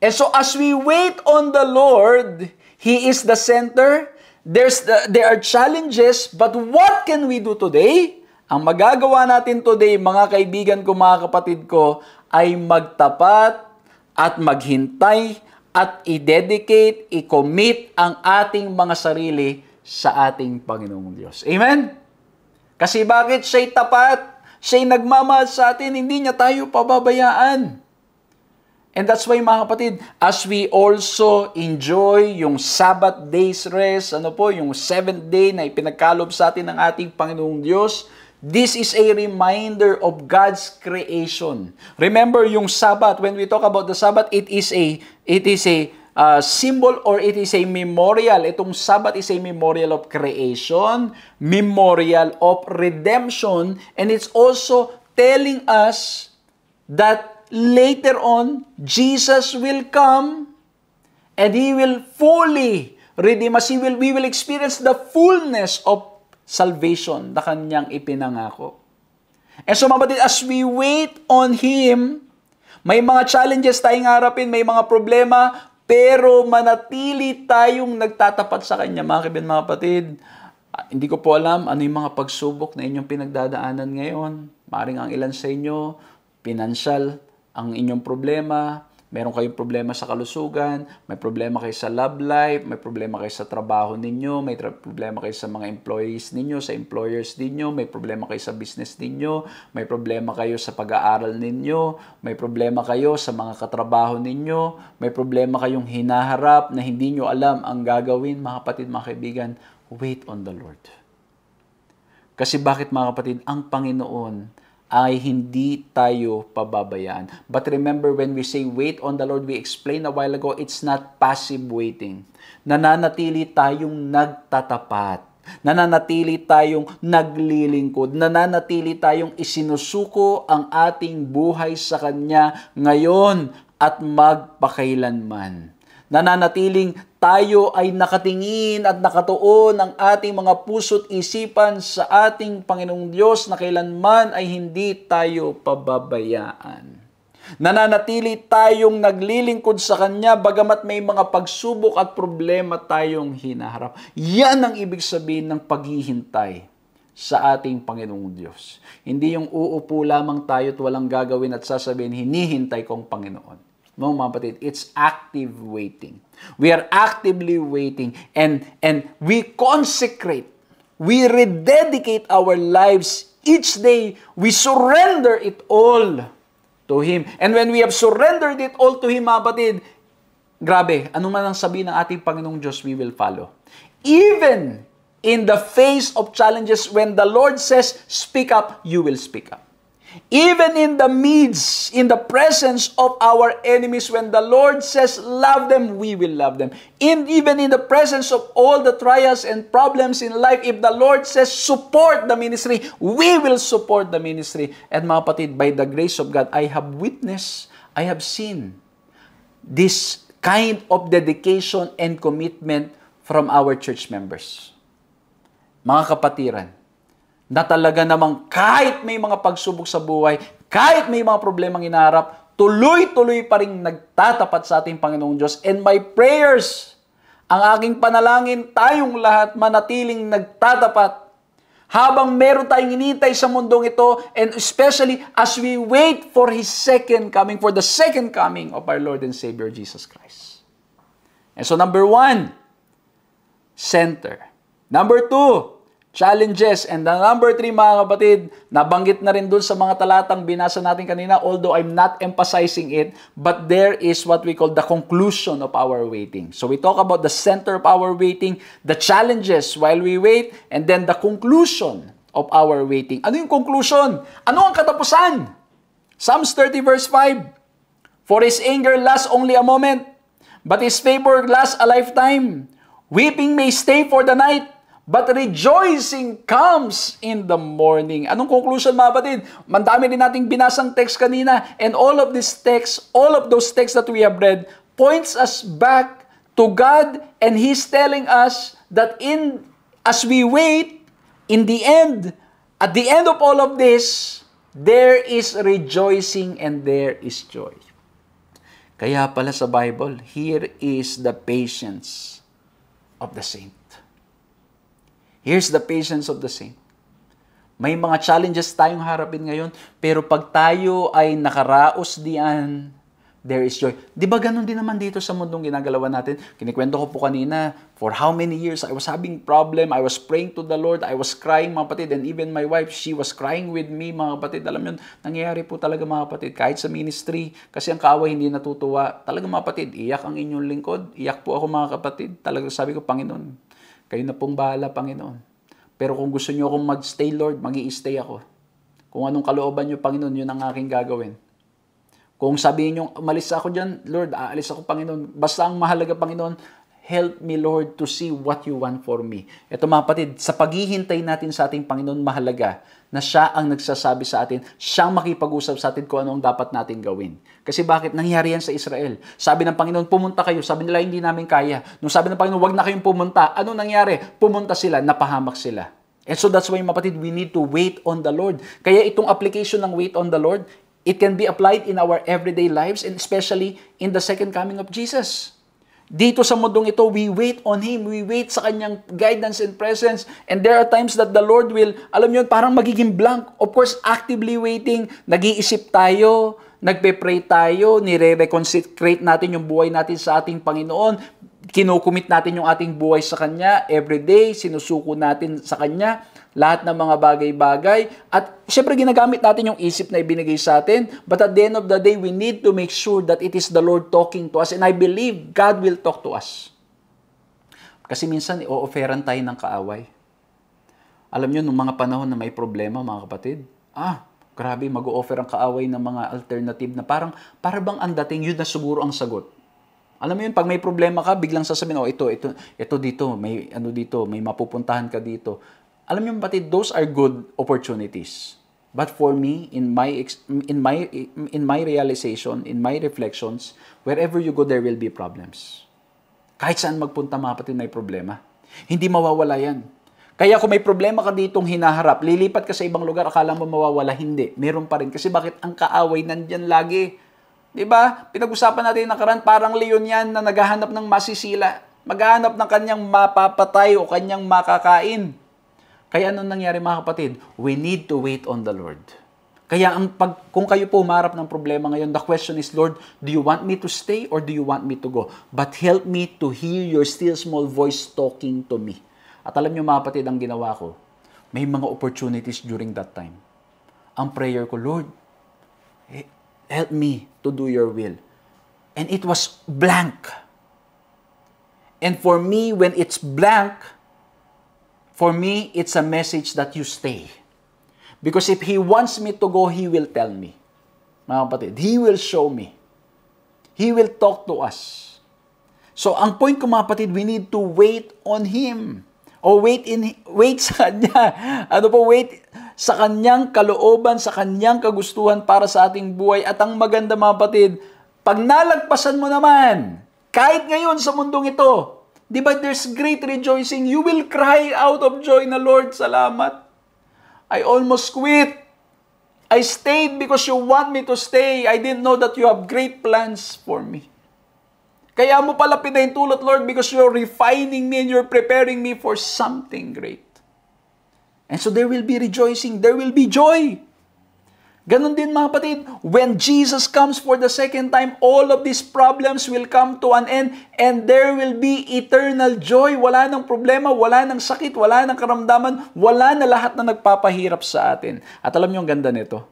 And so as we wait on the Lord, He is the center. There's the, there are challenges, but what can we do today? Ang magagawa natin today, mga kaibigan ko, mga kapatid ko, ay magtapat at maghintay at i-dedicate, i-commit ang ating mga sarili sa ating Panginoong Diyos. Amen? Kasi bakit siya'y tapat? Siya'y nagmamahal sa atin, hindi niya tayo pababayaan. And that's why mga kapatid, as we also enjoy yung Sabbath day's rest, ano po, yung seventh day na ipinagkalob sa atin ng ating Panginoong Diyos, This is a reminder of God's creation. Remember yung Sabbath, when we talk about the Sabbath, it is a it is a uh, symbol or it is a memorial. Itong Sabbath is a memorial of creation, memorial of redemption, and it's also telling us that later on Jesus will come and he will fully redeem us. He will we will experience the fullness of salvation na kanyang ipinangako. And so mabatid, as we wait on Him, may mga challenges tayong harapin, may mga problema, pero manatili tayong nagtatapat sa Kanya, mga kibin, mga kapatid. Ah, hindi ko po alam ano yung mga pagsubok na inyong pinagdadaanan ngayon. Maring ang ilan sa inyo, pinansyal ang inyong problema, meron kayong problema sa kalusugan, may problema kayo sa love life, may problema kayo sa trabaho ninyo, may tra- problema kayo sa mga employees ninyo, sa employers ninyo, may problema kayo sa business ninyo, may problema kayo sa pag-aaral ninyo, may problema kayo sa mga katrabaho ninyo, may problema kayong hinaharap na hindi nyo alam ang gagawin, mga kapatid, mga kaibigan, wait on the Lord. Kasi bakit mga kapatid, ang Panginoon ay hindi tayo pababayaan. But remember, when we say wait on the Lord, we explained a while ago, it's not passive waiting. Nananatili tayong nagtatapat. Nananatili tayong naglilingkod. Nananatili tayong isinusuko ang ating buhay sa Kanya ngayon at magpakailanman. Nananatiling tayo ay nakatingin at nakatuon ang ating mga puso't isipan sa ating Panginoong Diyos na kailanman ay hindi tayo pababayaan. Nananatili tayong naglilingkod sa Kanya bagamat may mga pagsubok at problema tayong hinaharap. Yan ang ibig sabihin ng paghihintay sa ating Panginoong Diyos. Hindi yung uupo lamang tayo at walang gagawin at sasabihin, hinihintay kong Panginoon. No, mga patid, it's active waiting. We are actively waiting and, and we consecrate, we rededicate our lives each day. We surrender it all to Him. And when we have surrendered it all to Him, mga patid, grabe, ano man ang sabi ng ating Panginoong Diyos, we will follow. Even in the face of challenges, when the Lord says, speak up, you will speak up. Even in the midst, in the presence of our enemies, when the Lord says, love them, we will love them. In, even in the presence of all the trials and problems in life, if the Lord says, support the ministry, we will support the ministry. At mga patid, by the grace of God, I have witnessed, I have seen this kind of dedication and commitment from our church members. Mga kapatiran, na talaga namang kahit may mga pagsubok sa buhay, kahit may mga problema ang inaharap, tuloy-tuloy pa rin nagtatapat sa ating Panginoong Diyos. And my prayers, ang aking panalangin, tayong lahat manatiling nagtatapat habang meron tayong inintay sa mundong ito, and especially as we wait for His second coming, for the second coming of our Lord and Savior Jesus Christ. And so number one, center. Number two, challenges. And the number three, mga kapatid, nabanggit na rin dun sa mga talatang binasa natin kanina, although I'm not emphasizing it, but there is what we call the conclusion of our waiting. So we talk about the center of our waiting, the challenges while we wait, and then the conclusion of our waiting. Ano yung conclusion? Ano ang katapusan? Psalms 30 verse 5, For His anger lasts only a moment, but His favor lasts a lifetime. Weeping may stay for the night, But rejoicing comes in the morning. Anong conclusion mga kapatid? Mandami din nating binasang text kanina and all of these texts, all of those texts that we have read points us back to God and He's telling us that in as we wait, in the end, at the end of all of this, there is rejoicing and there is joy. Kaya pala sa Bible, here is the patience of the saint. Here's the patience of the saint. May mga challenges tayong harapin ngayon, pero pag tayo ay nakaraos diyan, there is joy. Di ba ganun din naman dito sa mundong ginagalawan natin? Kinikwento ko po kanina, for how many years I was having problem, I was praying to the Lord, I was crying mga kapatid, and even my wife, she was crying with me mga kapatid. Alam yun, nangyayari po talaga mga kapatid, kahit sa ministry, kasi ang kaaway hindi natutuwa. Talaga mga kapatid, iyak ang inyong lingkod, iyak po ako mga kapatid. Talaga sabi ko, Panginoon, kayo na pong bahala, Panginoon. Pero kung gusto niyo akong magstay, Lord, mag stay ako. Kung anong kalooban niyo, Panginoon, yun ang aking gagawin. Kung sabihin niyo, umalis ako dyan, Lord, aalis ako, Panginoon. Basta ang mahalaga, Panginoon, help me, Lord, to see what you want for me. Ito mga patid, sa paghihintay natin sa ating Panginoon, mahalaga na siya ang nagsasabi sa atin, siyang makipag-usap sa atin kung ano ang dapat natin gawin. Kasi bakit? Nangyari yan sa Israel. Sabi ng Panginoon, pumunta kayo. Sabi nila, hindi namin kaya. Nung sabi ng Panginoon, wag na kayong pumunta. Ano nangyari? Pumunta sila, napahamak sila. And so that's why, mapatid, we need to wait on the Lord. Kaya itong application ng wait on the Lord, it can be applied in our everyday lives and especially in the second coming of Jesus. Dito sa mundong ito, we wait on Him. We wait sa Kanyang guidance and presence. And there are times that the Lord will, alam nyo, parang magiging blank. Of course, actively waiting. Nag-iisip tayo, nagpe-pray tayo, nire-reconsecrate natin yung buhay natin sa ating Panginoon. Kinukumit natin yung ating buhay sa Kanya every day. Sinusuko natin sa Kanya lahat ng mga bagay-bagay. At syempre ginagamit natin yung isip na ibinigay sa atin. But at the end of the day, we need to make sure that it is the Lord talking to us. And I believe God will talk to us. Kasi minsan, i-offeran tayo ng kaaway. Alam nyo, nung mga panahon na may problema, mga kapatid, ah, grabe, mag-o-offer ang kaaway ng mga alternative na parang, para bang ang dating, yun na siguro ang sagot. Alam mo yun, pag may problema ka, biglang sasabihin, oh, ito, ito, ito dito, may ano dito, may mapupuntahan ka dito. Alam niyo pati those are good opportunities. But for me, in my in my in my realization, in my reflections, wherever you go there will be problems. Kahit saan magpunta mga kapatid, may problema. Hindi mawawala yan. Kaya kung may problema ka ditong hinaharap, lilipat ka sa ibang lugar, akala mo mawawala, hindi. Meron pa rin. Kasi bakit ang kaaway nandyan lagi? Di ba? Pinag-usapan natin nakaraan, parang leon yan na naghahanap ng masisila. Maghahanap ng kanyang mapapatay o kanyang makakain. Kaya anong nangyari mga kapatid? We need to wait on the Lord. Kaya ang pag, kung kayo po umarap ng problema ngayon, the question is, Lord, do you want me to stay or do you want me to go? But help me to hear your still small voice talking to me. At alam niyo mga kapatid, ang ginawa ko, may mga opportunities during that time. Ang prayer ko, Lord, help me to do your will. And it was blank. And for me, when it's blank, For me, it's a message that you stay. Because if He wants me to go, He will tell me. Mga kapatid, He will show me. He will talk to us. So, ang point ko mga kapatid, we need to wait on Him. O wait, in, wait *laughs* sa Kanya. Ano po, wait sa Kanyang kalooban, sa Kanyang kagustuhan para sa ating buhay. At ang maganda mga kapatid, pag nalagpasan mo naman, kahit ngayon sa mundong ito, Di ba there's great rejoicing? You will cry out of joy na, Lord, salamat. I almost quit. I stayed because you want me to stay. I didn't know that you have great plans for me. Kaya mo pala pinaintulot, Lord, because you're refining me and you're preparing me for something great. And so there will be rejoicing. There will be joy. Ganon din mga kapatid, when Jesus comes for the second time, all of these problems will come to an end and there will be eternal joy. Wala nang problema, wala nang sakit, wala nang karamdaman, wala na lahat na nagpapahirap sa atin. At alam niyo ang ganda nito?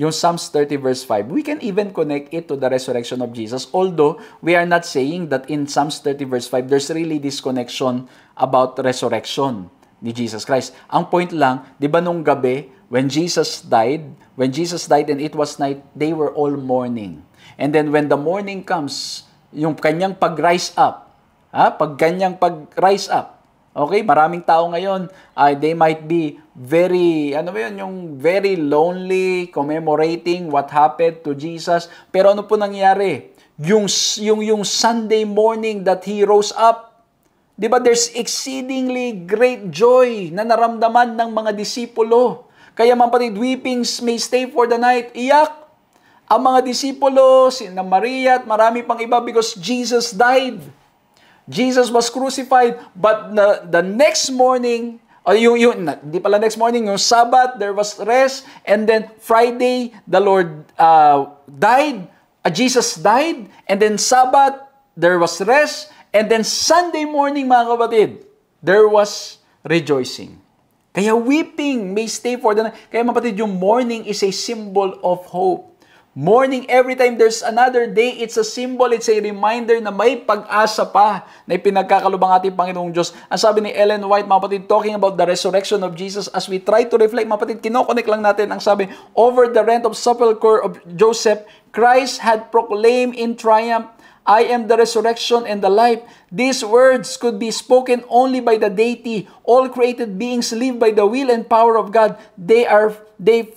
Yung Psalms 30 verse 5, we can even connect it to the resurrection of Jesus. Although, we are not saying that in Psalms 30 verse 5, there's really this connection about resurrection ni Jesus Christ. Ang point lang, di ba nung gabi, When Jesus died, when Jesus died and it was night, they were all mourning. And then when the morning comes, yung kanyang pag-rise up, ha? pag kanyang pag-rise up, Okay, maraming tao ngayon, uh, they might be very, ano ba yun, yung very lonely, commemorating what happened to Jesus. Pero ano po nangyari? Yung, yung, yung Sunday morning that He rose up, di ba there's exceedingly great joy na naramdaman ng mga disipulo. Kaya mga patid, weepings may stay for the night. Iyak ang mga disipulo, si na Maria at marami pang iba because Jesus died. Jesus was crucified, but the, the next morning, or yung, yung, di pala next morning, yung Sabbath, there was rest, and then Friday, the Lord uh, died, uh, Jesus died, and then Sabbath, there was rest, and then Sunday morning, mga kapatid, there was rejoicing. Kaya weeping may stay for the night. Kaya mapatid yung morning is a symbol of hope. Morning, every time there's another day, it's a symbol, it's a reminder na may pag-asa pa na ipinagkakalubang ating Panginoong Diyos. Ang sabi ni Ellen White, mga patid, talking about the resurrection of Jesus, as we try to reflect, mga patid, kinoconnect lang natin ang sabi, over the rent of sepulchre of Joseph, Christ had proclaimed in triumph I am the resurrection and the life. These words could be spoken only by the deity. All created beings live by the will and power of God. They are they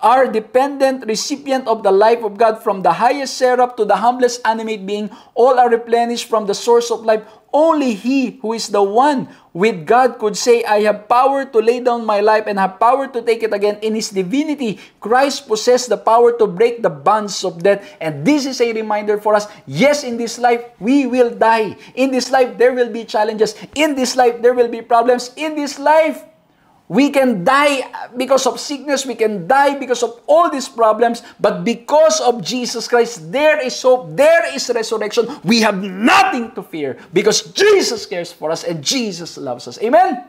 are dependent recipient of the life of God from the highest seraph to the humblest animate being. All are replenished from the source of life. Only he who is the one with God could say, I have power to lay down my life and have power to take it again. In his divinity, Christ possessed the power to break the bonds of death. And this is a reminder for us yes, in this life, we will die. In this life, there will be challenges. In this life, there will be problems. In this life, we can die because of sickness. We can die because of all these problems. But because of Jesus Christ, there is hope. There is resurrection. We have nothing to fear because Jesus cares for us and Jesus loves us. Amen?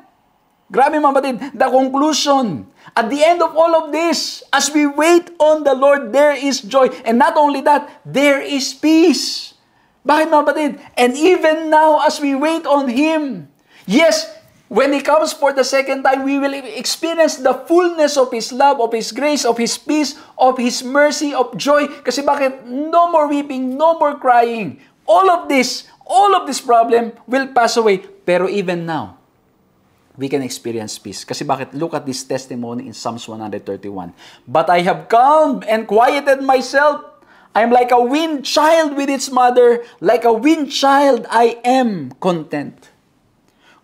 Grabe mga batid, the conclusion. At the end of all of this, as we wait on the Lord, there is joy. And not only that, there is peace. Bakit mga batid? And even now, as we wait on Him, yes, When He comes for the second time, we will experience the fullness of His love, of His grace, of His peace, of His mercy, of joy. Kasi bakit? No more weeping, no more crying. All of this, all of this problem will pass away. Pero even now, we can experience peace. Kasi bakit? Look at this testimony in Psalms 131. But I have calmed and quieted myself. I am like a wind child with its mother. Like a wind child, I am content.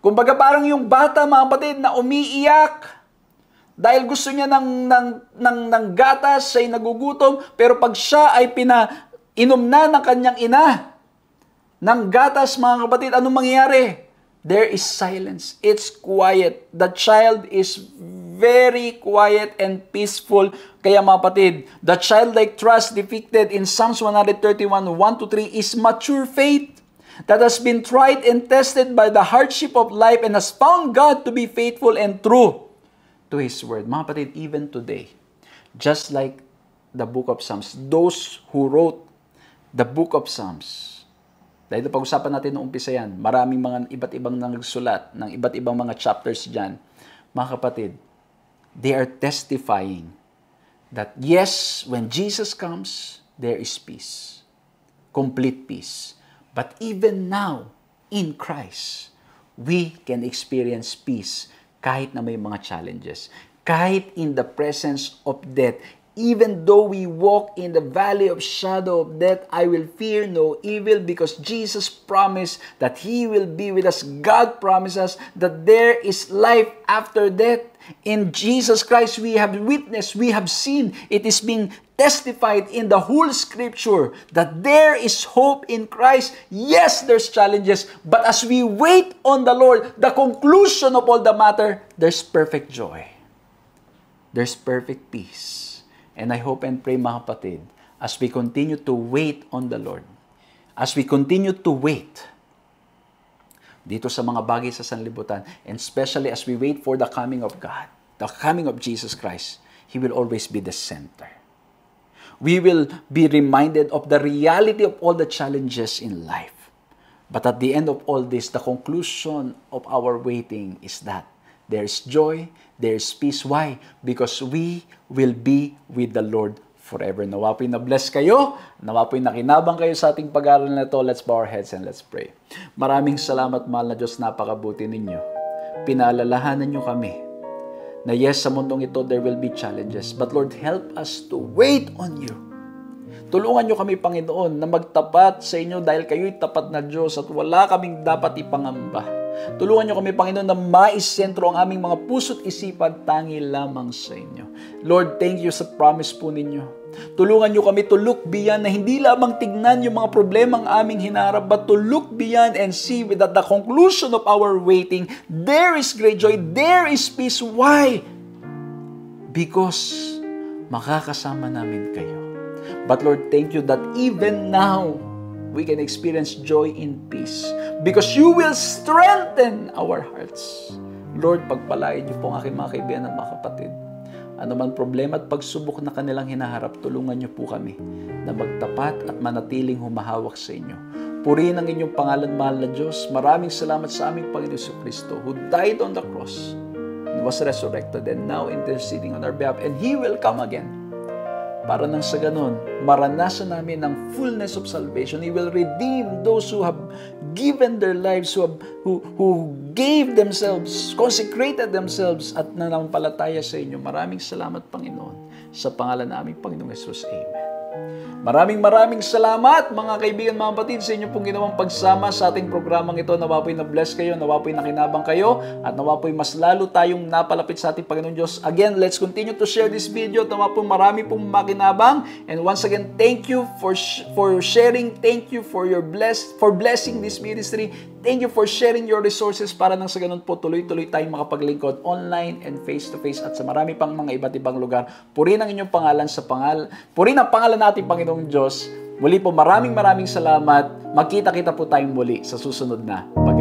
Kumbaga parang yung bata mga kapatid na umiiyak dahil gusto niya ng, ng, ng, ng gatas, ay nagugutom, pero pag siya ay pina, inom na ng kanyang ina ng gatas mga kapatid, anong mangyayari? There is silence. It's quiet. The child is very quiet and peaceful. Kaya mga kapatid, the childlike trust depicted in Psalms 131, 1 to 3 is mature faith that has been tried and tested by the hardship of life and has found God to be faithful and true to His Word. Mga kapatid, even today, just like the book of Psalms, those who wrote the book of Psalms, dahil na pag-usapan natin noong umpisa yan, maraming mga iba't ibang nagsulat ng iba't ibang mga chapters dyan. Mga kapatid, they are testifying that yes, when Jesus comes, there is peace. Complete peace. But even now, in Christ, we can experience peace kahit na may mga challenges. Kahit in the presence of death, even though we walk in the valley of shadow of death, I will fear no evil because Jesus promised that He will be with us. God promises that there is life after death. In Jesus Christ, we have witnessed, we have seen, it is being testified in the whole scripture that there is hope in Christ. Yes, there's challenges, but as we wait on the Lord, the conclusion of all the matter, there's perfect joy. There's perfect peace. And I hope and pray mga kapatid, as we continue to wait on the Lord, as we continue to wait dito sa mga bagay sa sanlibutan, and especially as we wait for the coming of God, the coming of Jesus Christ, He will always be the center we will be reminded of the reality of all the challenges in life. But at the end of all this, the conclusion of our waiting is that there's joy, there's peace. Why? Because we will be with the Lord forever. Nawa po'y na-bless kayo. Nawa po'y nakinabang kayo sa ating pag-aaral na to. Let's bow our heads and let's pray. Maraming salamat, mahal na Diyos. Napakabuti ninyo. Pinaalalahanan niyo kami na yes, sa mundong ito, there will be challenges. But Lord, help us to wait on you. Tulungan niyo kami, Panginoon, na magtapat sa inyo dahil kayo'y tapat na Diyos at wala kaming dapat ipangamba. Tulungan niyo kami, Panginoon, na maisentro ang aming mga puso't isipan tangi lamang sa inyo. Lord, thank you sa promise po ninyo Tulungan niyo kami to look beyond na hindi lamang tignan yung mga problema ang aming hinarap but to look beyond and see that the conclusion of our waiting, there is great joy, there is peace. Why? Because makakasama namin kayo. But Lord, thank you that even now, we can experience joy in peace because you will strengthen our hearts. Lord, pagpalain niyo po ang aking mga kaibigan at mga kapatid. Anuman problema at pagsubok na kanilang hinaharap, tulungan niyo po kami na magtapat at manatiling humahawak sa inyo. Purihin ang inyong pangalan, mahal na Diyos. Maraming salamat sa aming Panginoon si Kristo who died on the cross and was resurrected and now interceding on our behalf and He will come again para nang sa ganon, maranasan namin ang fullness of salvation. He will redeem those who have given their lives, who, who, who gave themselves, consecrated themselves, at nanampalataya sa inyo. Maraming salamat, Panginoon. Sa pangalan namin, Panginoong Yesus. Amen. Maraming maraming salamat mga kaibigan mga kapatid sa inyo pong ginawang pagsama sa ating programang ito. Nawapoy na bless kayo, nawapoy na kinabang kayo, at nawapoy mas lalo tayong napalapit sa ating Panginoon Diyos. Again, let's continue to share this video. Nawapoy marami pong makinabang. And once again, thank you for sh- for sharing. Thank you for your bless for blessing this ministry. Thank you for sharing your resources para nang sa ganun po tuloy-tuloy tayong makapaglingkod online and face-to-face at sa marami pang mga iba't ibang lugar. Purin ang inyong pangalan sa pangal. Purin ang pangalan natin, Panginoong Diyos. Muli po maraming maraming salamat. Magkita-kita po tayong muli sa susunod na pag